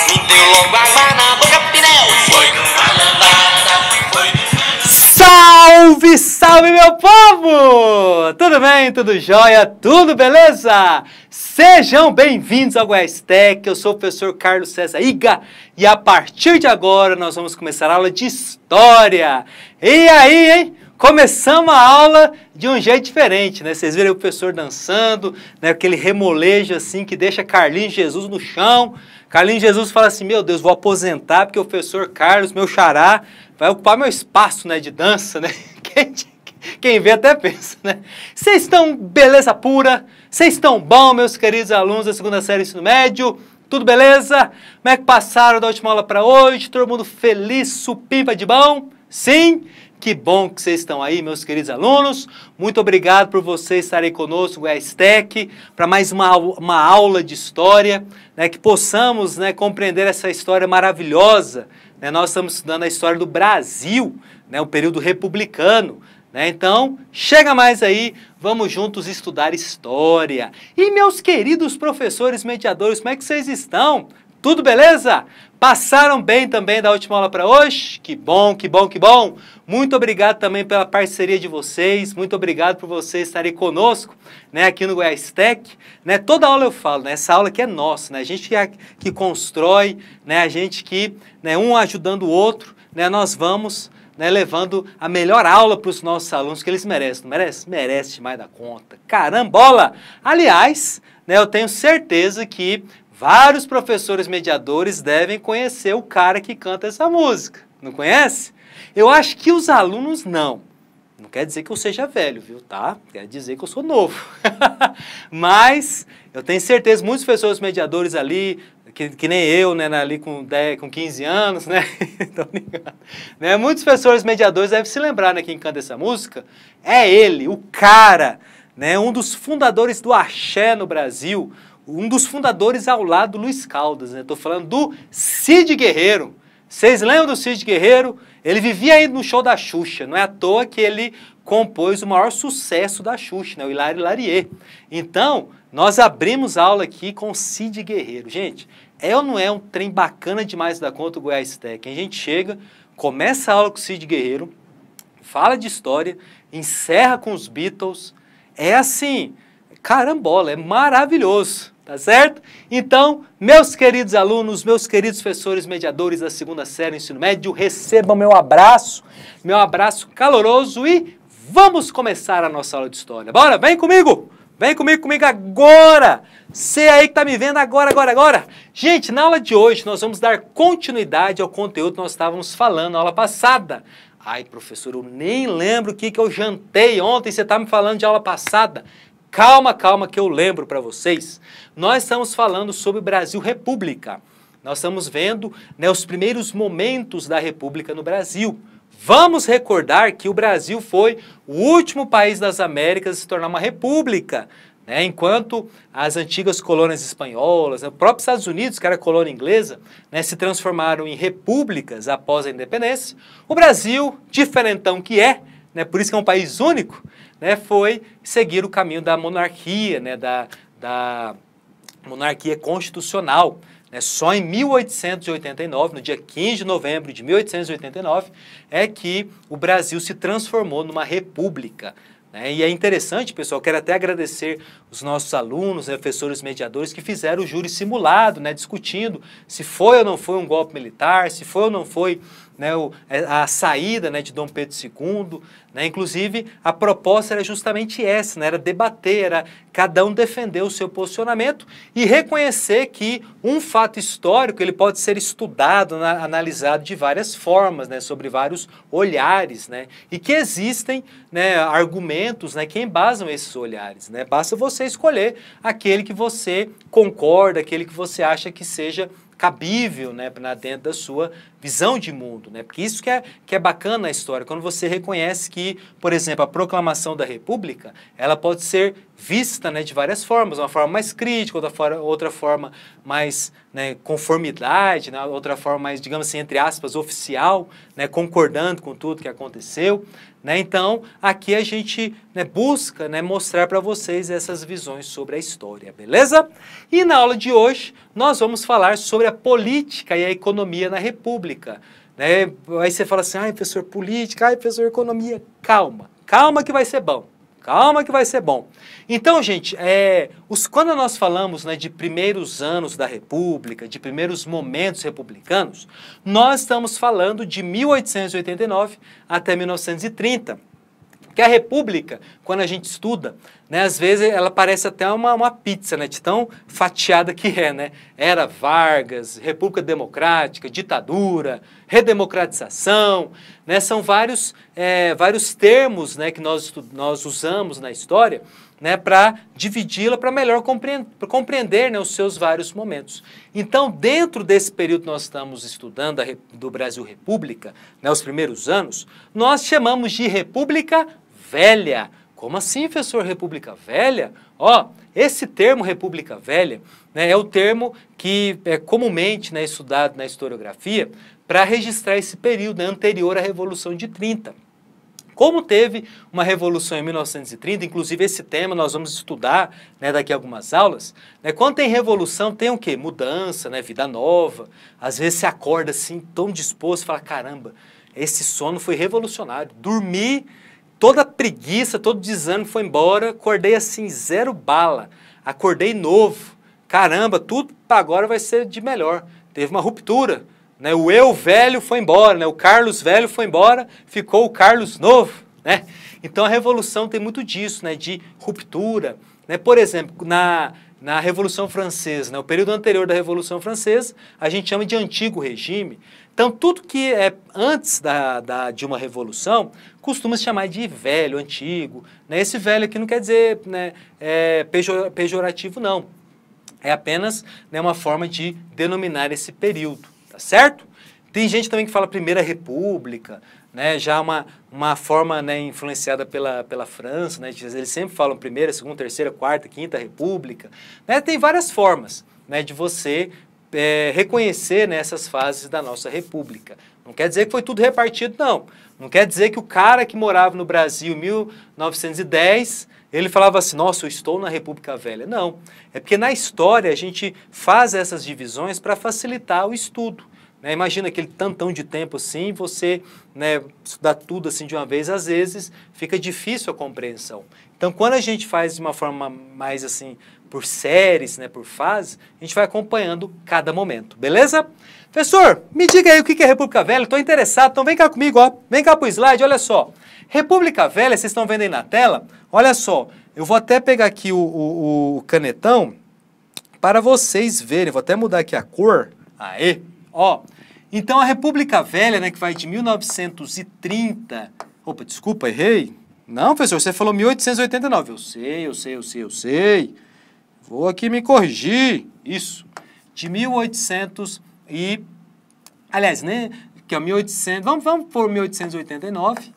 No teu longo amar na boca pneu Foi numa lambada Foi Salve, salve meu povo! Tudo bem? Tudo jóia? Tudo beleza? Sejam bem-vindos ao Goiás Tech, eu sou o professor Carlos César Iga e a partir de agora nós vamos começar a aula de História. E aí, hein? começamos a aula de um jeito diferente, né? Vocês viram o professor dançando, né? aquele remolejo assim que deixa Carlinhos Jesus no chão. Carlinhos Jesus fala assim: Meu Deus, vou aposentar porque o professor Carlos, meu xará, vai ocupar meu espaço né, de dança, né? Quem, quem vê até pensa, né? Vocês estão beleza pura? Vocês estão bom, meus queridos alunos da segunda série do ensino médio? Tudo beleza? Como é que passaram da última aula para hoje? Todo mundo feliz, supimpa de bom? Sim? Que bom que vocês estão aí, meus queridos alunos. Muito obrigado por vocês estarem conosco, GuiaSTEC, para mais uma, uma aula de história, né, que possamos né, compreender essa história maravilhosa. Né? Nós estamos estudando a história do Brasil, né, o período republicano. Né? Então, chega mais aí, vamos juntos estudar história. E meus queridos professores mediadores, como é que vocês estão? Tudo beleza? Passaram bem também da última aula para hoje? Que bom, que bom, que bom! Muito obrigado também pela parceria de vocês, muito obrigado por vocês estarem conosco, né, aqui no Goiás Tech, né? Toda aula eu falo, né? Essa aula aqui é nossa, né? A gente que, é, que constrói, né? A gente que, né, um ajudando o outro, né, nós vamos né, levando a melhor aula para os nossos alunos que eles merecem. Não merece? Merece demais da conta. Carambola! Aliás, né, eu tenho certeza que vários professores mediadores devem conhecer o cara que canta essa música. Não conhece? Eu acho que os alunos não. Não quer dizer que eu seja velho, viu, tá? Quer dizer que eu sou novo. Mas eu tenho certeza, muitos professores mediadores ali, que, que nem eu, né, né ali com, 10, com 15 anos, né? Tô ligado. Né? Muitos professores mediadores devem se lembrar, né, quem canta essa música. É ele, o cara, né? Um dos fundadores do axé no Brasil, um dos fundadores ao lado do Luiz Caldas, né? Tô falando do Cid Guerreiro. Vocês lembram do Cid Guerreiro? Ele vivia aí no show da Xuxa, não é à toa que ele compôs o maior sucesso da Xuxa, né? o Hilário Larier. Então, nós abrimos a aula aqui com Cid Guerreiro. Gente, é ou não é um trem bacana demais da conta o Goiás Tech? A gente chega, começa a aula com Cid Guerreiro, fala de história, encerra com os Beatles. É assim, carambola, é maravilhoso. Tá certo? Então, meus queridos alunos, meus queridos professores mediadores da segunda série do ensino médio, recebam meu abraço, meu abraço caloroso e vamos começar a nossa aula de história. Bora, vem comigo! Vem comigo, comigo agora! Você aí que tá me vendo agora, agora, agora! Gente, na aula de hoje nós vamos dar continuidade ao conteúdo que nós estávamos falando na aula passada. Ai, professor, eu nem lembro o que, que eu jantei ontem, você tá me falando de aula passada. Calma, calma, que eu lembro para vocês. Nós estamos falando sobre Brasil República. Nós estamos vendo né, os primeiros momentos da República no Brasil. Vamos recordar que o Brasil foi o último país das Américas a se tornar uma república. Né? Enquanto as antigas colônias espanholas, né, o próprio Estados Unidos, que era colônia inglesa, né, se transformaram em repúblicas após a independência, o Brasil, diferentão que é, né, por isso que é um país único, né, foi seguir o caminho da monarquia, né, da, da monarquia constitucional. Né? Só em 1889, no dia 15 de novembro de 1889, é que o Brasil se transformou numa república. Né? E é interessante, pessoal, quero até agradecer os nossos alunos, professores mediadores que fizeram o júri simulado, né, discutindo se foi ou não foi um golpe militar, se foi ou não foi né, é, a saída né, de Dom Pedro II. Né, inclusive, a proposta era justamente essa, né, era debater, era cada um defender o seu posicionamento e reconhecer que um fato histórico ele pode ser estudado, na, analisado de várias formas, né, sobre vários olhares, né, e que existem né, argumentos né, que embasam esses olhares. Né, basta você escolher aquele que você concorda, aquele que você acha que seja cabível né, dentro da sua visão de mundo. Né? Porque isso que é, que é bacana na história, quando você reconhece que, por exemplo, a proclamação da República, ela pode ser vista né, de várias formas, uma forma mais crítica, outra, forma, outra forma mais né, conformidade, né, outra forma mais, digamos assim, entre aspas, oficial, né, concordando com tudo que aconteceu. Né? Então, aqui a gente né, busca né, mostrar para vocês essas visões sobre a história, beleza? E na aula de hoje, nós vamos falar sobre a política e a economia na República. Né? Aí você fala assim, ai, professor, política, ai, professor, economia. Calma, calma que vai ser bom. Calma que vai ser bom. Então, gente, é, os, quando nós falamos né, de primeiros anos da República, de primeiros momentos republicanos, nós estamos falando de 1889 até 1930. Porque a república, quando a gente estuda, né, às vezes ela parece até uma, uma pizza, né, de tão fatiada que é, né? Era Vargas, República Democrática, ditadura, redemocratização, né? São vários, é, vários termos, né, que nós, nós usamos na história né, para dividi-la para melhor compreender, compreender né, os seus vários momentos. Então, dentro desse período que nós estamos estudando do Brasil República, né, os primeiros anos, nós chamamos de República Velha. Como assim, professor, República Velha? Ó, esse termo República Velha né, é o termo que é comumente né, estudado na historiografia para registrar esse período né, anterior à Revolução de 30. Como teve uma revolução em 1930, inclusive esse tema nós vamos estudar né, daqui a algumas aulas. Né, quando tem revolução, tem o quê? Mudança, né, vida nova. Às vezes você acorda assim, tão disposto, fala: caramba, esse sono foi revolucionário. Dormi, toda preguiça, todo desânimo foi embora, acordei assim, zero bala, acordei novo. Caramba, tudo para agora vai ser de melhor. Teve uma ruptura, né? O eu velho foi embora, né? o Carlos velho foi embora, ficou o Carlos novo. Né? Então a revolução tem muito disso, né? de ruptura. Né? Por exemplo, na, na Revolução Francesa, né? o período anterior da Revolução Francesa, a gente chama de antigo regime. Então, tudo que é antes da, da, de uma revolução costuma se chamar de velho, antigo. Né? Esse velho aqui não quer dizer né, é, pejorativo, não. É apenas né, uma forma de denominar esse período certo? Tem gente também que fala Primeira República, né? já uma, uma forma né, influenciada pela, pela França, né? eles sempre falam Primeira, Segunda, Terceira, Quarta, Quinta República. Né? Tem várias formas né, de você é, reconhecer né, essas fases da nossa República. Não quer dizer que foi tudo repartido, não. Não quer dizer que o cara que morava no Brasil em 1910 ele falava assim: Nossa, eu estou na República Velha. Não. É porque na história a gente faz essas divisões para facilitar o estudo. Né? Imagina aquele tantão de tempo assim, você né, estudar tudo assim de uma vez, às vezes fica difícil a compreensão. Então, quando a gente faz de uma forma mais assim, por séries, né, por fases, a gente vai acompanhando cada momento, beleza? Professor, me diga aí o que é República Velha, estou interessado, então vem cá comigo, ó. vem cá para o slide, olha só. República Velha, vocês estão vendo aí na tela, olha só, eu vou até pegar aqui o, o, o canetão para vocês verem, vou até mudar aqui a cor, aê, Ó, então a República Velha, né, que vai de 1930... Opa, desculpa, errei. Não, professor, você falou 1889. Eu sei, eu sei, eu sei, eu sei. Vou aqui me corrigir. Isso. De 1800 e... Aliás, né, que é 1800... Vamos, vamos por 1889,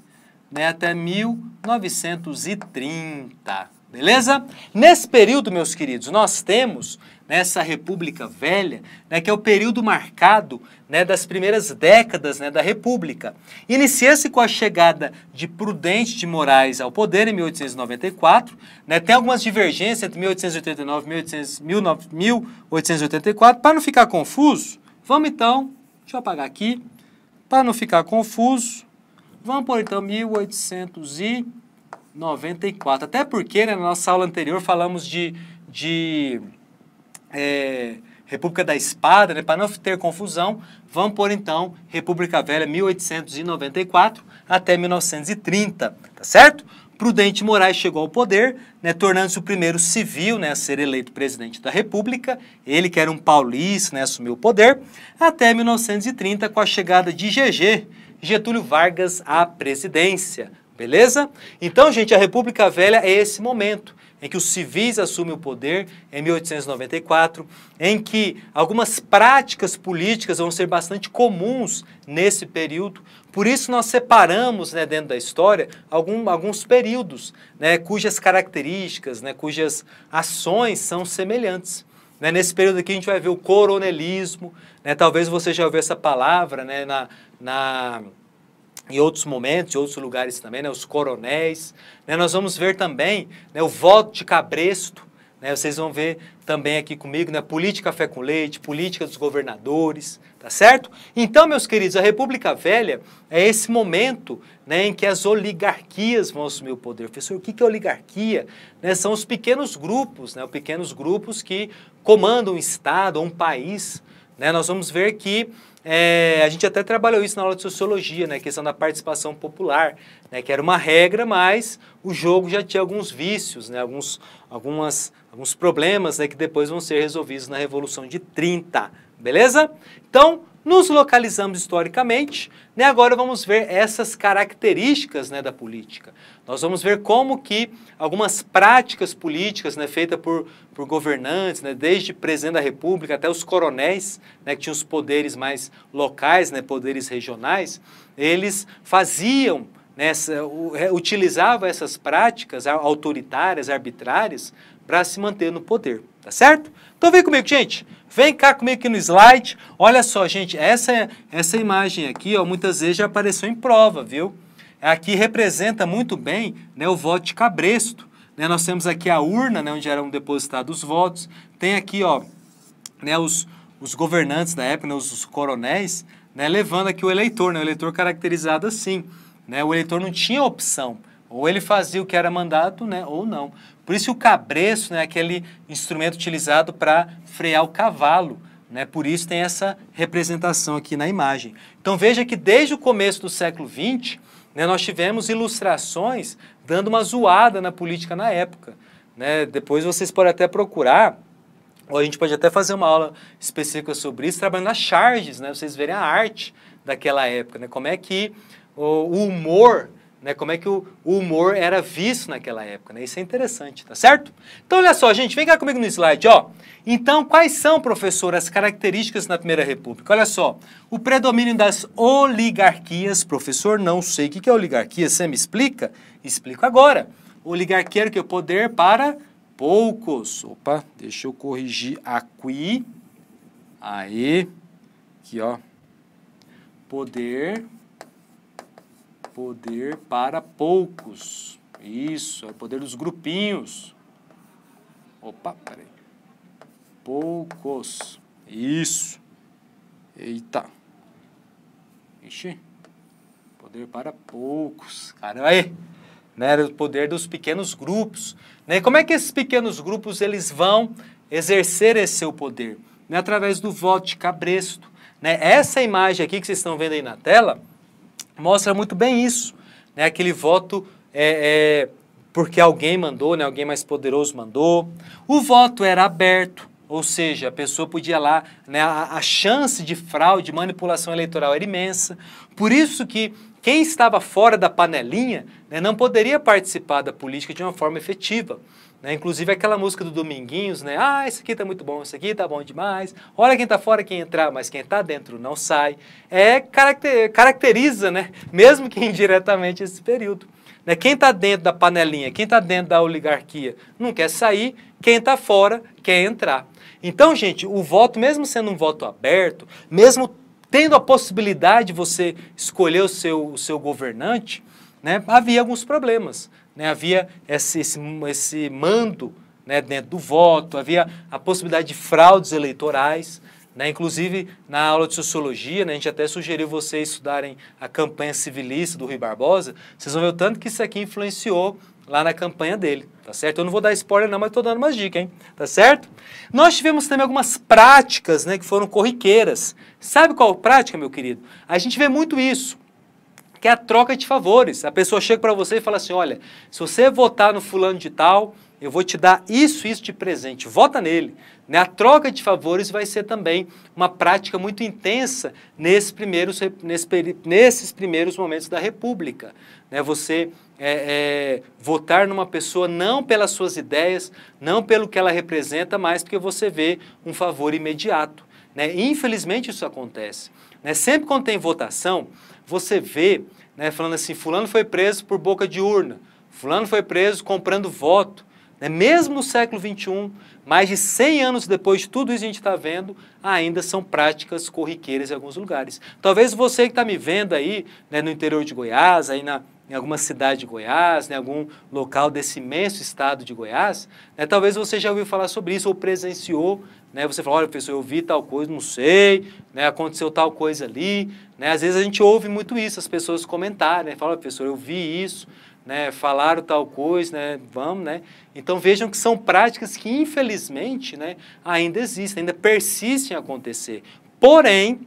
né, até 1930, beleza? Nesse período, meus queridos, nós temos nessa República Velha, né, que é o período marcado né, das primeiras décadas né, da República. Inicia-se com a chegada de Prudente de Moraes ao poder em 1894, né, tem algumas divergências entre 1889 e 1800, 1884. Para não ficar confuso, vamos então, deixa eu apagar aqui, para não ficar confuso, vamos por então 1894. Até porque né, na nossa aula anterior falamos de, de é, República da Espada, né? para não ter confusão, vamos por então República Velha 1894 até 1930, tá certo? Prudente Moraes chegou ao poder, né, tornando-se o primeiro civil né, a ser eleito presidente da República. Ele, que era um paulista, né, assumiu o poder, até 1930, com a chegada de GG, Getúlio Vargas, à presidência. Beleza? Então, gente, a República Velha é esse momento em que os civis assumem o poder, em 1894, em que algumas práticas políticas vão ser bastante comuns nesse período. Por isso nós separamos né, dentro da história algum, alguns períodos né, cujas características, né, cujas ações são semelhantes. Né, nesse período aqui a gente vai ver o coronelismo, né, talvez você já ouviu essa palavra né, na, na em outros momentos, em outros lugares também, né, os coronéis. Né, nós vamos ver também né, o voto de cabresto, né, vocês vão ver também aqui comigo, né, política fé com leite, política dos governadores, tá certo? Então, meus queridos, a República Velha é esse momento né, em que as oligarquias vão assumir o poder. Professor, o que é oligarquia? Né, são os pequenos grupos, né, os pequenos grupos que comandam um Estado, um país. Né, nós vamos ver que é, a gente até trabalhou isso na aula de sociologia, né? questão da participação popular, né? Que era uma regra, mas o jogo já tinha alguns vícios, né? Alguns, algumas, alguns problemas, né? Que depois vão ser resolvidos na Revolução de 30, beleza? Então, nos localizamos historicamente, né? Agora vamos ver essas características, né? Da política. Nós vamos ver como que algumas práticas políticas né, feitas por, por governantes, né, desde presidente da república até os coronéis, né, que tinham os poderes mais locais, né, poderes regionais, eles faziam, nessa, né, é, utilizavam essas práticas autoritárias, arbitrárias, para se manter no poder, tá certo? Então vem comigo, gente. Vem cá comigo aqui no slide. Olha só, gente, essa é, essa imagem aqui, ó, muitas vezes já apareceu em prova, viu? É aqui representa muito bem né, o voto de cabresto. Né? Nós temos aqui a urna, né, onde eram depositados os votos. Tem aqui ó, né, os, os governantes da época, né, os, os coronéis, né, levando aqui o eleitor, né, o eleitor caracterizado assim. Né? O eleitor não tinha opção. Ou ele fazia o que era mandado, né, ou não. Por isso o cabresto né, é aquele instrumento utilizado para frear o cavalo. Né? Por isso tem essa representação aqui na imagem. Então veja que desde o começo do século XX, né? Nós tivemos ilustrações dando uma zoada na política na época. Né? Depois vocês podem até procurar, ou a gente pode até fazer uma aula específica sobre isso, trabalhando nas charges, né? vocês verem a arte daquela época, né? como é que o humor né, como é que o, humor era visto naquela época. Né? Isso é interessante, tá certo? Então, olha só, gente, vem cá comigo no slide. Ó. Então, quais são, professor, as características na Primeira República? Olha só, o predomínio das oligarquias. Professor, não sei o que é oligarquia, você me explica? Explico agora. Oligarquia é que o poder para poucos. Opa, deixa eu corrigir aqui. Aí, aqui, ó. Poder Poder para poucos. Isso, é o poder dos grupinhos. Opa, peraí. Poucos. Isso. Eita. Ixi. Poder para poucos. Caramba, aí. Né, o poder dos pequenos grupos. Né? Como é que esses pequenos grupos eles vão exercer esse seu poder? Né? Através do voto de cabresto. Né? Essa imagem aqui que vocês estão vendo aí na tela, mostra muito bem isso. Né? Aquele voto é, é, porque alguém mandou, né? alguém mais poderoso mandou. O voto era aberto, ou seja, a pessoa podia lá, né? a, a chance de fraude, manipulação eleitoral era imensa. Por isso que quem estava fora da panelinha né, não poderia participar da política de uma forma efetiva. Né? Inclusive aquela música do Dominguinhos, né? Ah, isso aqui tá muito bom, isso aqui tá bom demais. Olha quem tá fora, quem entrar, mas quem tá dentro não sai. É caracteriza, né? Mesmo que indiretamente esse período. Né? Quem tá dentro da panelinha, quem tá dentro da oligarquia, não quer sair. Quem tá fora quer entrar. Então, gente, o voto, mesmo sendo um voto aberto, mesmo tendo a possibilidade de você escolher o seu, o seu governante, né, havia alguns problemas né, havia esse, esse, esse mando né, dentro do voto, havia a possibilidade de fraudes eleitorais. Né? Inclusive, na aula de sociologia, né, a gente até sugeriu vocês estudarem a campanha civilista do Rui Barbosa. Vocês vão ver o tanto que isso aqui influenciou lá na campanha dele, tá certo? Eu não vou dar spoiler não, mas estou dando umas dicas, hein? Tá certo? Nós tivemos também algumas práticas, né, que foram corriqueiras. Sabe qual prática, meu querido? A gente vê muito isso que é a troca de favores. A pessoa chega para você e fala assim: olha, se você votar no fulano de tal, eu vou te dar isso, isso de presente, vota nele. Né? A troca de favores vai ser também uma prática muito intensa nesses primeiros, nesses primeiros momentos da República. Né? Você é, é, votar numa pessoa não pelas suas ideias, não pelo que ela representa, mas porque você vê um favor imediato. Né? Infelizmente isso acontece. Né? Sempre quando tem votação, você vê né, falando assim: Fulano foi preso por boca de urna, Fulano foi preso comprando voto. Né? Mesmo no século XXI, mais de 100 anos depois de tudo isso a gente está vendo, ainda são práticas corriqueiras em alguns lugares. Talvez você que está me vendo aí né, no interior de Goiás, aí na, em alguma cidade de Goiás, em né, algum local desse imenso estado de Goiás, né, talvez você já ouviu falar sobre isso ou presenciou, né, você fala, olha professor, eu vi tal coisa, não sei, né, aconteceu tal coisa ali, né, às vezes a gente ouve muito isso, as pessoas comentarem, né, falam, professor, eu vi isso, né, falaram tal coisa, né, vamos, né? Então vejam que são práticas que infelizmente, né, ainda existem, ainda persistem a acontecer. Porém,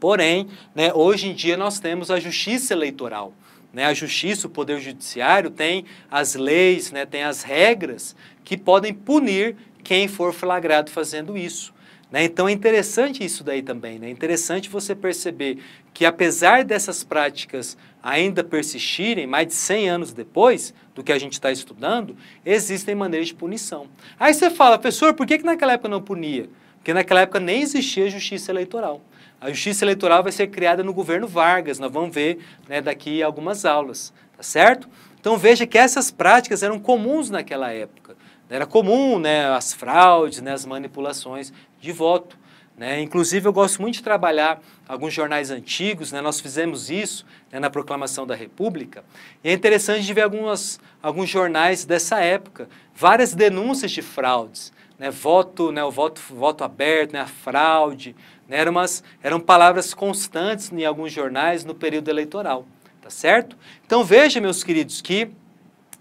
porém, né, hoje em dia nós temos a justiça eleitoral, né? A justiça, o poder judiciário tem as leis, né? tem as regras que podem punir quem for flagrado fazendo isso. Né? Então é interessante isso daí também. Né? É interessante você perceber que, apesar dessas práticas ainda persistirem, mais de 100 anos depois do que a gente está estudando, existem maneiras de punição. Aí você fala, professor, por que, que naquela época não punia? Porque naquela época nem existia justiça eleitoral. A justiça eleitoral vai ser criada no governo Vargas, nós vamos ver né, daqui algumas aulas, tá certo? Então veja que essas práticas eram comuns naquela época. Né? Era comum né, as fraudes, né, as manipulações de voto. Né? Inclusive, eu gosto muito de trabalhar alguns jornais antigos, né? nós fizemos isso né, na proclamação da República, e é interessante de ver algumas, alguns jornais dessa época, várias denúncias de fraudes, né? voto, né? o voto, voto aberto, a fraude, né? Eram, umas, eram palavras constantes em alguns jornais no período eleitoral, tá certo? Então veja, meus queridos, que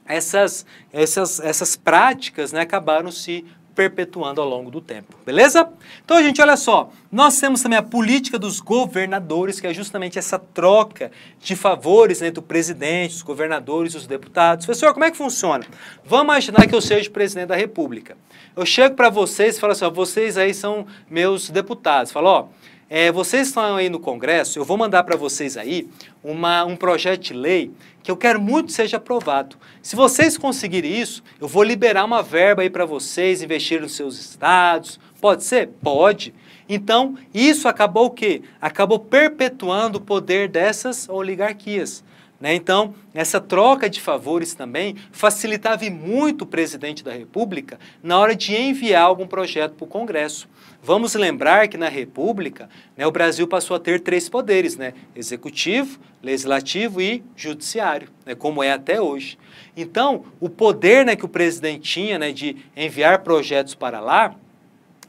essas, essas, essas práticas né, acabaram se perpetuando ao longo do tempo, beleza? Então, gente, olha só, nós temos também a política dos governadores, que é justamente essa troca de favores entre né, o presidente, os governadores e os deputados. Professor, como é que funciona? Vamos imaginar que eu seja o presidente da república. Eu chego para vocês e falo assim, ó, vocês aí são meus deputados. Falo, ó, é, vocês estão aí no Congresso, eu vou mandar para vocês aí uma, um projeto de lei que eu quero muito que seja aprovado. Se vocês conseguirem isso, eu vou liberar uma verba aí para vocês investirem nos seus estados. Pode ser? Pode. Então, isso acabou o quê? Acabou perpetuando o poder dessas oligarquias. Né? Então, essa troca de favores também facilitava muito o presidente da República na hora de enviar algum projeto para o Congresso. Vamos lembrar que na República né, o Brasil passou a ter três poderes: né? executivo, legislativo e judiciário, né, como é até hoje. Então, o poder né, que o presidente tinha né, de enviar projetos para lá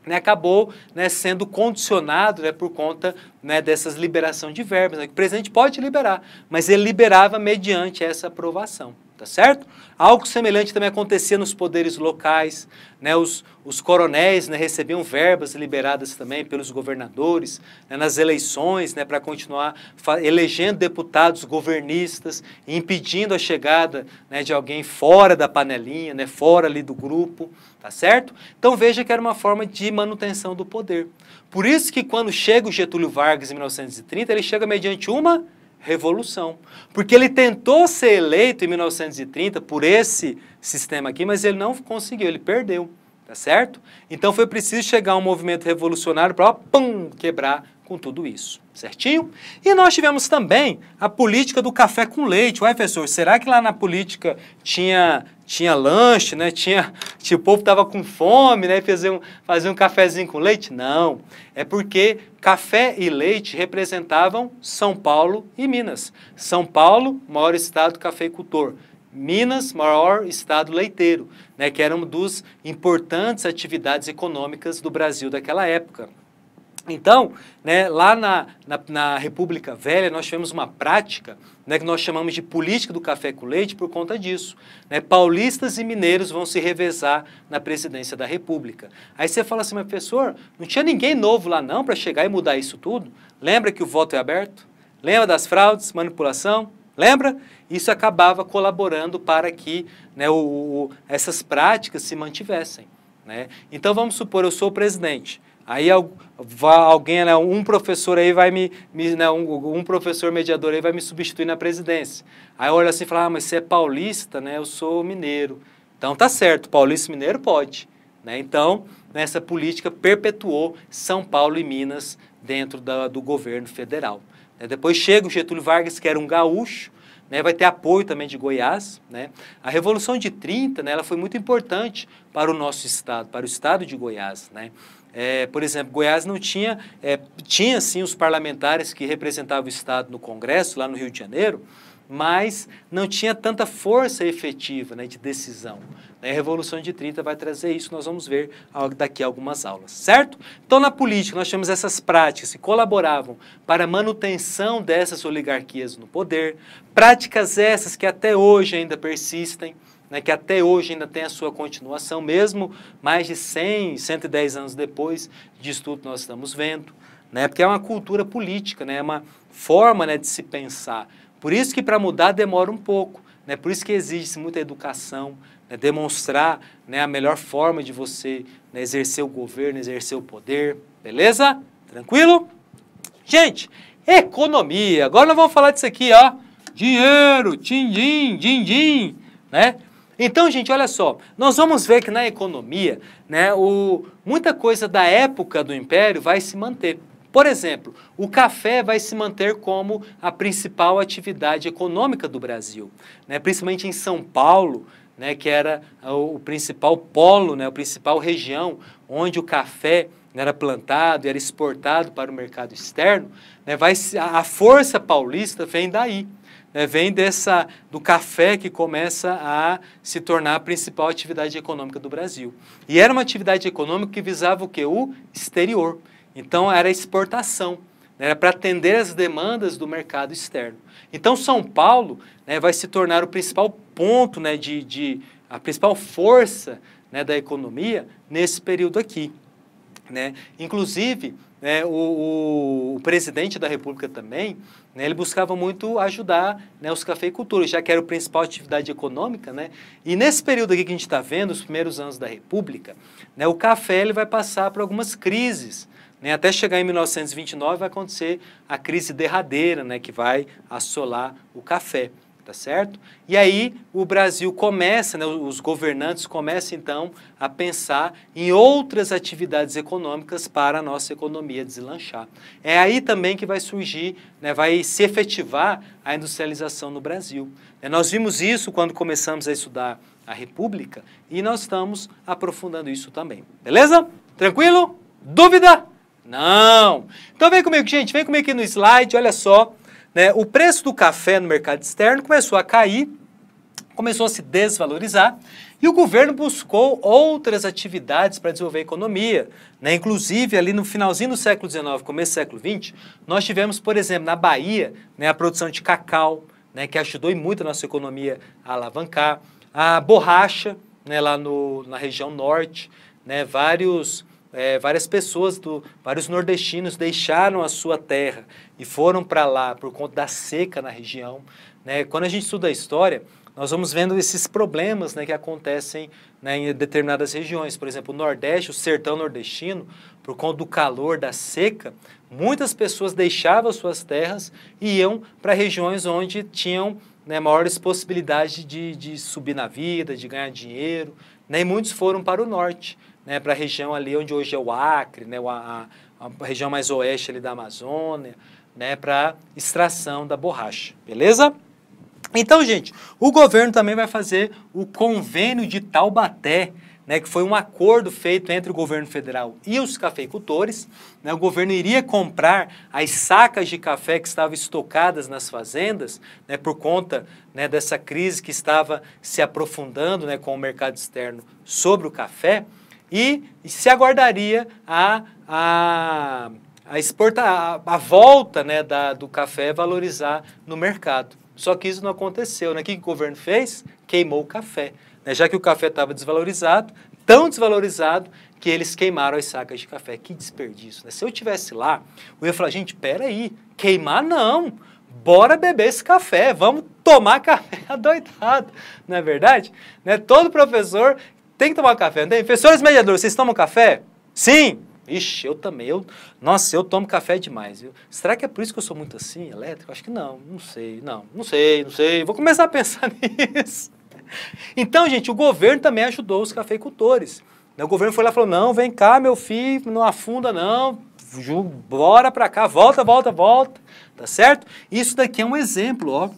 né, acabou né, sendo condicionado né, por conta né, dessas liberação de verbas. Né, o presidente pode liberar, mas ele liberava mediante essa aprovação tá certo? Algo semelhante também acontecia nos poderes locais, né? os, os coronéis né, recebiam verbas liberadas também pelos governadores né, nas eleições né, para continuar elegendo deputados governistas, impedindo a chegada né, de alguém fora da panelinha, né, fora ali do grupo, tá certo? Então veja que era uma forma de manutenção do poder. Por isso que quando chega o Getúlio Vargas em 1930, ele chega mediante uma revolução. Porque ele tentou ser eleito em 1930 por esse sistema aqui, mas ele não conseguiu, ele perdeu, tá certo? Então foi preciso chegar um movimento revolucionário para, pum, quebrar com tudo isso, certinho? E nós tivemos também a política do café com leite. Ué, professor, será que lá na política tinha tinha lanche, né? Tinha, tipo, o povo tava com fome, né? Fazer um, fazer um cafezinho com leite? Não. É porque café e leite representavam São Paulo e Minas. São Paulo, maior estado cafeicultor. Minas, maior estado leiteiro, né? Que era uma das importantes atividades econômicas do Brasil daquela época. Então, né, lá na, na, na, República Velha, nós tivemos uma prática né, que nós chamamos de política do café com leite por conta disso. Né? Paulistas e mineiros vão se revezar na presidência da República. Aí você fala assim, mas professor, não tinha ninguém novo lá não para chegar e mudar isso tudo? Lembra que o voto é aberto? Lembra das fraudes, manipulação? Lembra? Isso acabava colaborando para que né, o, o, essas práticas se mantivessem. Né? Então, vamos supor, eu sou o presidente. Aí alguém, né, um professor aí vai me, me né, um, um, professor mediador aí vai me substituir na presidência. Aí olha assim e fala, ah, mas você é paulista, né? Eu sou mineiro. Então tá certo, paulista e mineiro pode. Né? Então, né, essa política perpetuou São Paulo e Minas dentro da, do governo federal. Né? Depois chega o Getúlio Vargas, que era um gaúcho, né, vai ter apoio também de Goiás. Né? A Revolução de 30 né, ela foi muito importante para o nosso estado, para o estado de Goiás. Né? É, por exemplo, Goiás não tinha, é, tinha sim os parlamentares que representavam o Estado no Congresso, lá no Rio de Janeiro, mas não tinha tanta força efetiva né, de decisão. A Revolução de 30 vai trazer isso, nós vamos ver daqui a algumas aulas, certo? Então, na política, nós tínhamos essas práticas que colaboravam para a manutenção dessas oligarquias no poder, práticas essas que até hoje ainda persistem, né, que até hoje ainda tem a sua continuação, mesmo mais de 100, 110 anos depois disso tudo que nós estamos vendo, né, porque é uma cultura política, né, é uma forma né, de se pensar. Por isso que para mudar demora um pouco, né, por isso que exige muita educação, né, demonstrar né, a melhor forma de você né, exercer o governo, exercer o poder, beleza? Tranquilo? Gente, economia, agora nós vamos falar disso aqui, ó, dinheiro, din-din, din-din, né? Então, gente, olha só, nós vamos ver que na economia, né, o, muita coisa da época do Império vai se manter. Por exemplo, o café vai se manter como a principal atividade econômica do Brasil, né, principalmente em São Paulo, né, que era o principal polo, né, a principal região onde o café né, era plantado e era exportado para o mercado externo, né, vai, a força paulista vem daí. Né, vem dessa do café que começa a se tornar a principal atividade econômica do Brasil. E era uma atividade econômica que visava o que? O exterior. Então era exportação, né, era para atender as demandas do mercado externo. Então São Paulo né, vai se tornar o principal ponto, né, de, de, a principal força né, da economia nesse período aqui. Né? Inclusive, né, o, o, presidente da República também, né, ele buscava muito ajudar né, os cafeicultores, já que era a principal atividade econômica. Né? E nesse período aqui que a gente está vendo, os primeiros anos da República, né, o café ele vai passar por algumas crises. Né? Até chegar em 1929 vai acontecer a crise derradeira, né, que vai assolar o café tá certo? E aí o Brasil começa, né, os governantes começam então a pensar em outras atividades econômicas para a nossa economia deslanchar. É aí também que vai surgir, né, vai se efetivar a industrialização no Brasil. É, nós vimos isso quando começamos a estudar a República e nós estamos aprofundando isso também. Beleza? Tranquilo? Dúvida? Não! Então vem comigo, gente, vem comigo aqui no slide, olha só né? O preço do café no mercado externo começou a cair, começou a se desvalorizar e o governo buscou outras atividades para desenvolver a economia. Né? Inclusive, ali no finalzinho do século XIX, começo do século XX, nós tivemos, por exemplo, na Bahia, né, a produção de cacau, né, que ajudou muito a nossa economia a alavancar, a borracha, né, lá no, na região norte, né, vários é, várias pessoas, do, vários nordestinos deixaram a sua terra e foram para lá por conta da seca na região. Né? Quando a gente estuda a história, nós vamos vendo esses problemas né, que acontecem né, em determinadas regiões. Por exemplo, o Nordeste, o sertão nordestino, por conta do calor, da seca, muitas pessoas deixavam suas terras e iam para regiões onde tinham né, maiores possibilidades de, de subir na vida, de ganhar dinheiro. Né, e muitos foram para o Norte né, para a região ali onde hoje é o Acre, né, a, a, a região mais oeste ali da Amazônia, né, para extração da borracha, beleza? Então, gente, o governo também vai fazer o convênio de Taubaté, né, que foi um acordo feito entre o governo federal e os cafeicultores. Né, o governo iria comprar as sacas de café que estavam estocadas nas fazendas, né, por conta né, dessa crise que estava se aprofundando né, com o mercado externo sobre o café e se aguardaria a, a, a, exporta, a, a volta né, da, do café valorizar no mercado. Só que isso não aconteceu. Né? O que o governo fez? Queimou o café. Né? Já que o café estava desvalorizado, tão desvalorizado que eles queimaram as sacas de café. Que desperdício. Né? Se eu tivesse lá, eu ia falar, gente, peraí, queimar não bora beber esse café, vamos tomar café adoidado, não é verdade? Né? Todo professor tem que tomar café, não tem? Professores mediadores, vocês tomam café? Sim! Ixi, eu também. Eu, nossa, eu tomo café demais, viu? Será que é por isso que eu sou muito assim, elétrico? Acho que não, não sei, não, não sei, não sei. Vou começar a pensar nisso. Então, gente, o governo também ajudou os cafeicultores. O governo foi lá e falou: não, vem cá, meu filho, não afunda, não, bora pra cá, volta, volta, volta, tá certo? Isso daqui é um exemplo, ó.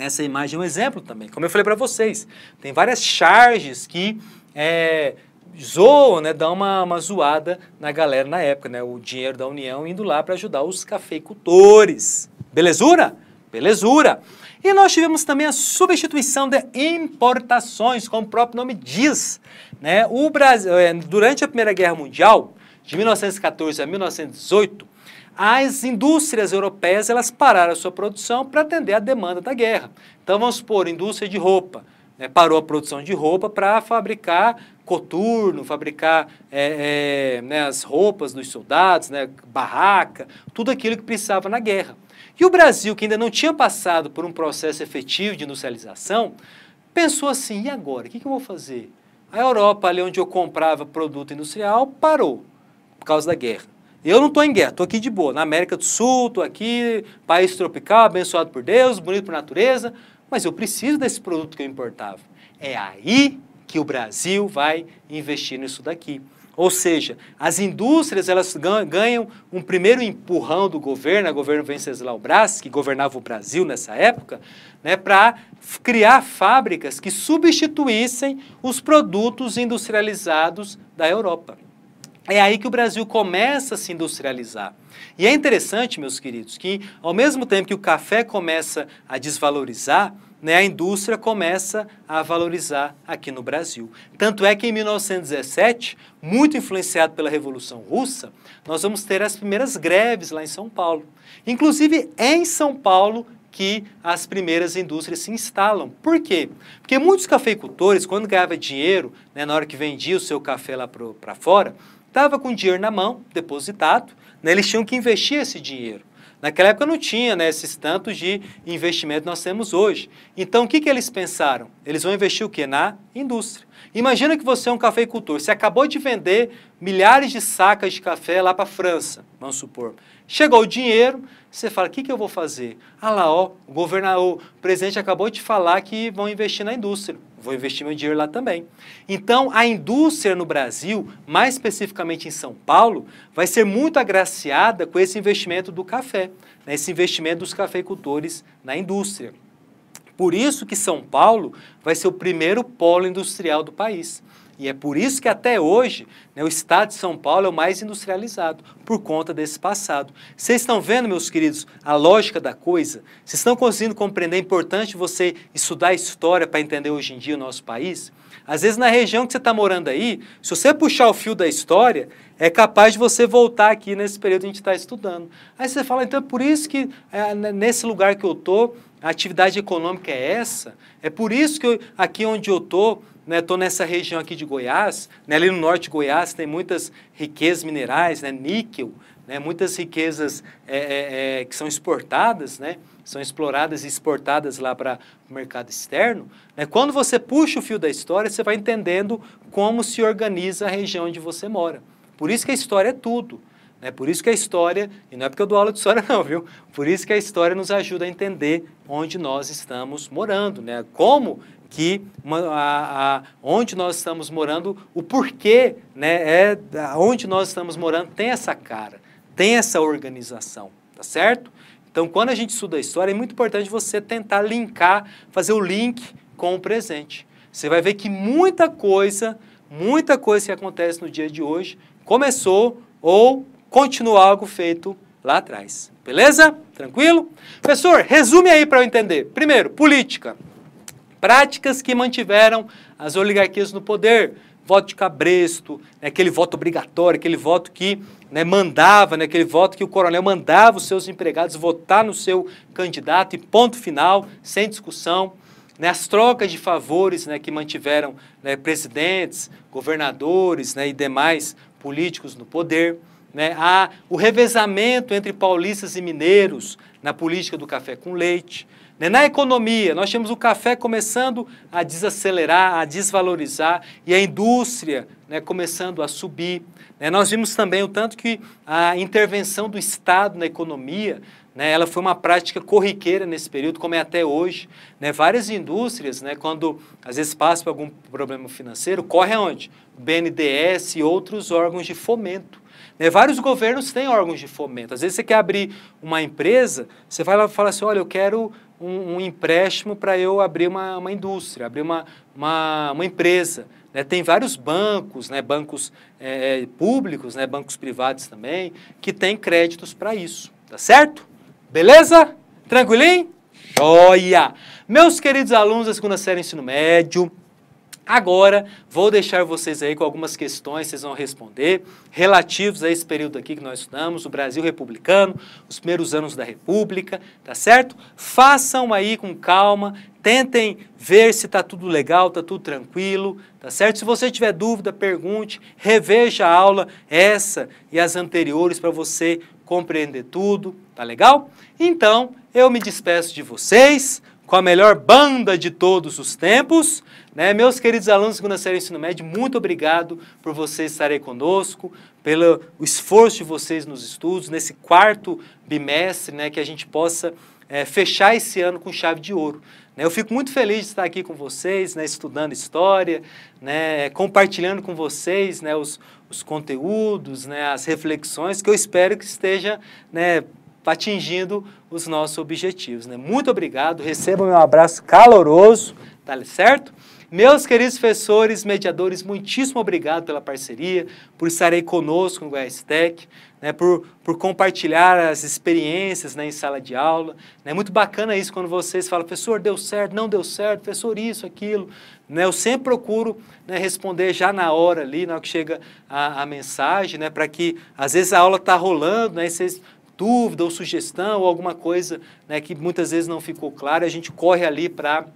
Essa imagem é um exemplo também. Como eu falei para vocês, tem várias charges que é, zoam, né, dão uma, uma zoada na galera na época, né, o dinheiro da União indo lá para ajudar os cafeicultores. Belezura? Belezura! E nós tivemos também a substituição de importações, como o próprio nome diz. Né? O Brasil, é, durante a Primeira Guerra Mundial, de 1914 a 1918, as indústrias europeias elas pararam a sua produção para atender a demanda da guerra. Então vamos supor, indústria de roupa. Né, parou a produção de roupa para fabricar coturno, fabricar é, é, né, as roupas dos soldados, né, barraca, tudo aquilo que precisava na guerra. E o Brasil, que ainda não tinha passado por um processo efetivo de industrialização, pensou assim: e agora? O que, que eu vou fazer? A Europa, ali onde eu comprava produto industrial, parou por causa da guerra. Eu não estou em guerra, estou aqui de boa, na América do Sul, estou aqui, país tropical, abençoado por Deus, bonito por natureza, mas eu preciso desse produto que eu importava. É aí que o Brasil vai investir nisso daqui. Ou seja, as indústrias elas ganham um primeiro empurrão do governo, o governo Venceslau Brás, que governava o Brasil nessa época, né, para criar fábricas que substituíssem os produtos industrializados da Europa. É aí que o Brasil começa a se industrializar. E é interessante, meus queridos, que ao mesmo tempo que o café começa a desvalorizar, né, a indústria começa a valorizar aqui no Brasil. Tanto é que em 1917, muito influenciado pela Revolução Russa, nós vamos ter as primeiras greves lá em São Paulo. Inclusive é em São Paulo que as primeiras indústrias se instalam. Por quê? Porque muitos cafeicultores, quando ganhava dinheiro, né, na hora que vendia o seu café lá para fora, estava com dinheiro na mão, depositado, né, eles tinham que investir esse dinheiro. Naquela época não tinha né, esses tantos de investimento que nós temos hoje. Então, o que, que eles pensaram? Eles vão investir o quê? Na indústria. Imagina que você é um cafeicultor. Você acabou de vender milhares de sacas de café lá para a França, vamos supor. Chegou o dinheiro, você fala, o que, que eu vou fazer? Ah lá, ó, o governador, o presidente acabou de falar que vão investir na indústria vou investir meu dinheiro lá também. Então, a indústria no Brasil, mais especificamente em São Paulo, vai ser muito agraciada com esse investimento do café, né? esse investimento dos cafeicultores na indústria. Por isso que São Paulo vai ser o primeiro polo industrial do país. E é por isso que até hoje né, o estado de São Paulo é o mais industrializado, por conta desse passado. Vocês estão vendo, meus queridos, a lógica da coisa? Vocês estão conseguindo compreender? É importante você estudar história para entender hoje em dia o nosso país? Às vezes, na região que você está morando aí, se você puxar o fio da história, é capaz de você voltar aqui nesse período que a gente está estudando. Aí você fala, então é por isso que é, nesse lugar que eu estou, a atividade econômica é essa. É por isso que eu, aqui onde eu estou, estou né, nessa região aqui de Goiás, né, ali no norte de Goiás tem muitas riquezas minerais, né, níquel, né, muitas riquezas é, é, é, que são exportadas, né, são exploradas e exportadas lá para o mercado externo. Né, quando você puxa o fio da história, você vai entendendo como se organiza a região onde você mora. Por isso que a história é tudo. Né? Por isso que a história, e não é porque eu dou aula de história não, viu? Por isso que a história nos ajuda a entender onde nós estamos morando, né? Como que uma, a, a, onde nós estamos morando, o porquê, né? É onde nós estamos morando tem essa cara, tem essa organização, tá certo? Então, quando a gente estuda a história, é muito importante você tentar linkar, fazer o link com o presente. Você vai ver que muita coisa, muita coisa que acontece no dia de hoje começou ou Continua algo feito lá atrás. Beleza? Tranquilo? Professor, resume aí para eu entender. Primeiro, política. Práticas que mantiveram as oligarquias no poder. Voto de cabresto, né, aquele voto obrigatório, aquele voto que né, mandava, né, aquele voto que o coronel mandava os seus empregados votar no seu candidato e ponto final, sem discussão. Né, as trocas de favores né, que mantiveram né, presidentes, governadores né, e demais políticos no poder né? Há o revezamento entre paulistas e mineiros na política do café com leite. Né? Na economia, nós temos o café começando a desacelerar, a desvalorizar, e a indústria né, começando a subir. Né? Nós vimos também o tanto que a intervenção do Estado na economia né, ela foi uma prática corriqueira nesse período, como é até hoje. Né? Várias indústrias, né, quando às vezes passa por algum problema financeiro, corre aonde? O BNDES e outros órgãos de fomento. Né? Vários governos têm órgãos de fomento. Às vezes você quer abrir uma empresa, você vai lá e fala assim, olha, eu quero um, um empréstimo para eu abrir uma, uma indústria, abrir uma, uma, uma empresa. Né, tem vários bancos, né, bancos é, é públicos, né, bancos privados também, que têm créditos para isso. Tá certo? Beleza? Tranquilinho? Joia! Meus queridos alunos da segunda série do ensino médio, Agora, vou deixar vocês aí com algumas questões, vocês vão responder, relativos a esse período aqui que nós estudamos, o Brasil republicano, os primeiros anos da República, tá certo? Façam aí com calma, tentem ver se tá tudo legal, tá tudo tranquilo, tá certo? Se você tiver dúvida, pergunte, reveja a aula, essa e as anteriores, para você compreender tudo, tá legal? Então, eu me despeço de vocês com a melhor banda de todos os tempos. Né? Meus queridos alunos da segunda série do ensino médio, muito obrigado por vocês estarem conosco, pelo esforço de vocês nos estudos, nesse quarto bimestre, né, que a gente possa é, fechar esse ano com chave de ouro. Né? Eu fico muito feliz de estar aqui com vocês, né, estudando história, né, compartilhando com vocês né, os, os conteúdos, né, as reflexões, que eu espero que esteja né, atingindo os nossos objetivos. Né? Muito obrigado, recebam meu abraço caloroso, tá certo? Meus queridos professores, mediadores, muitíssimo obrigado pela parceria, por estarem conosco no Goiás Tech, né, por, por compartilhar as experiências né, em sala de aula. É né, muito bacana isso quando vocês falam, professor, deu certo, não deu certo, professor, isso, aquilo. Né, eu sempre procuro né, responder já na hora ali, na hora que chega a, a mensagem, né, para que, às vezes, a aula está rolando, né, e vocês dúvida ou sugestão ou alguma coisa né, que muitas vezes não ficou clara, a gente corre ali para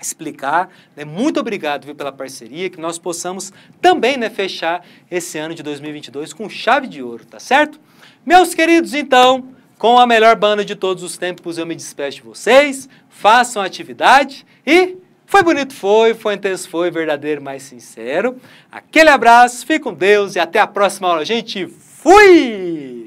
explicar. Né? Muito obrigado viu, pela parceria, que nós possamos também né, fechar esse ano de 2022 com chave de ouro, tá certo? Meus queridos, então, com a melhor banda de todos os tempos, eu me despeço de vocês, façam atividade e foi bonito, foi, foi intenso, foi verdadeiro, mais sincero. Aquele abraço, fique com Deus e até a próxima aula, gente. Fui!